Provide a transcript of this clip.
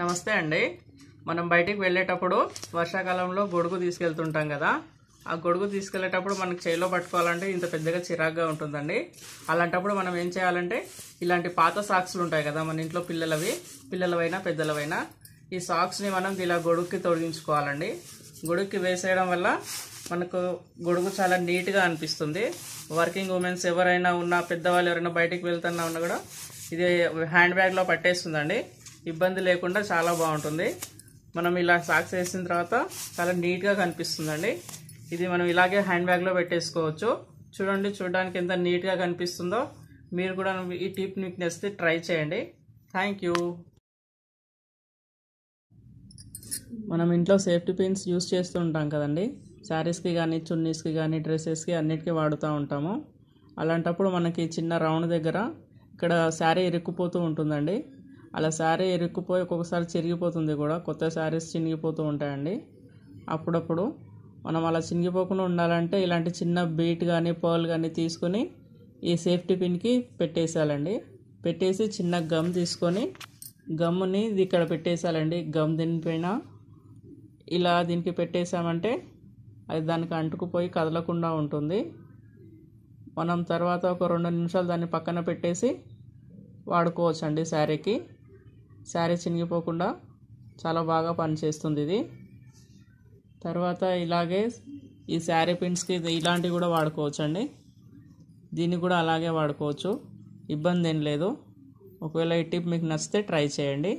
నమస్తే అండి మనం బయటికి వెళ్ళేటప్పుడు వర్షాకాలంలో గొడుగు తీసుకెళ్తుంటాం కదా ఆ గొడుగు తీసుకెళ్లేటప్పుడు మనకు చేలో పట్టుకోవాలంటే ఇంత పెద్దగా చిరాగ్గా ఉంటుందండి అలాంటప్పుడు మనం ఏం చేయాలంటే ఇలాంటి పాత సాక్స్లు ఉంటాయి కదా మన ఇంట్లో పిల్లలవి పిల్లలవైనా పెద్దలవైనా ఈ సాక్స్ని మనం ఇలా గొడుగుకి తొడిగించుకోవాలండి గొడుగుకి వేసేయడం వల్ల మనకు గొడుగు చాలా నీట్గా అనిపిస్తుంది వర్కింగ్ ఉమెన్స్ ఎవరైనా ఉన్నా పెద్దవాళ్ళు ఎవరైనా బయటికి వెళ్తున్నా ఉన్నా కూడా ఇది హ్యాండ్ బ్యాగ్లో పట్టేస్తుందండి ఇబ్బంది లేకుండా చాలా బాగుంటుంది మనం ఇలా సాక్స్ వేసిన తర్వాత చాలా నీట్గా కనిపిస్తుందండి ఇది మనం ఇలాగే హ్యాండ్ బ్యాగ్లో పెట్టేసుకోవచ్చు చూడండి చూడడానికి ఎంత నీట్గా కనిపిస్తుందో మీరు కూడా ఈ టిప్ మీకు నచ్చితే ట్రై చేయండి థ్యాంక్ మనం ఇంట్లో సేఫ్టీ పిన్స్ యూస్ చేస్తూ ఉంటాం కదండి శారీస్కి కానీ చున్నీస్కి కానీ డ్రెస్సెస్కి అన్నిటికీ వాడుతూ ఉంటాము అలాంటప్పుడు మనకి చిన్న రౌండ్ దగ్గర ఇక్కడ శారీ ఇరుక్కుపోతూ ఉంటుందండి అలా శారీ ఇరుక్కుపోయి ఒక్కొక్కసారి చిరిగిపోతుంది కూడా కొత్త శారీస్ చినిగిపోతూ ఉంటాయండి అప్పుడప్పుడు మనం అలా చినిగిపోకుండా ఉండాలంటే ఇలాంటి చిన్న బీట్ కానీ పర్ల్ కానీ తీసుకొని ఈ సేఫ్టీ పిన్కి పెట్టేసాలండి పెట్టేసి చిన్న గమ్ తీసుకొని గమ్ముని ఇక్కడ పెట్టేసాలండి గమ్ దీనిపైన ఇలా దీనికి పెట్టేసామంటే అది దానికి అంటుకుపోయి కదలకుండా ఉంటుంది మనం తర్వాత ఒక రెండు నిమిషాలు దాన్ని పక్కన పెట్టేసి వాడుకోవచ్చండి శారీకి శారీ చినిగిపోకుండా చాలా బాగా పనిచేస్తుంది ఇది తర్వాత ఇలాగే ఈ శారీ పిన్స్కి ఇలాంటివి కూడా వాడుకోవచ్చు అండి దీన్ని కూడా అలాగే వాడుకోవచ్చు ఇబ్బంది ఏం లేదు ఒకవేళ ఈ టిప్ మీకు నచ్చితే ట్రై చేయండి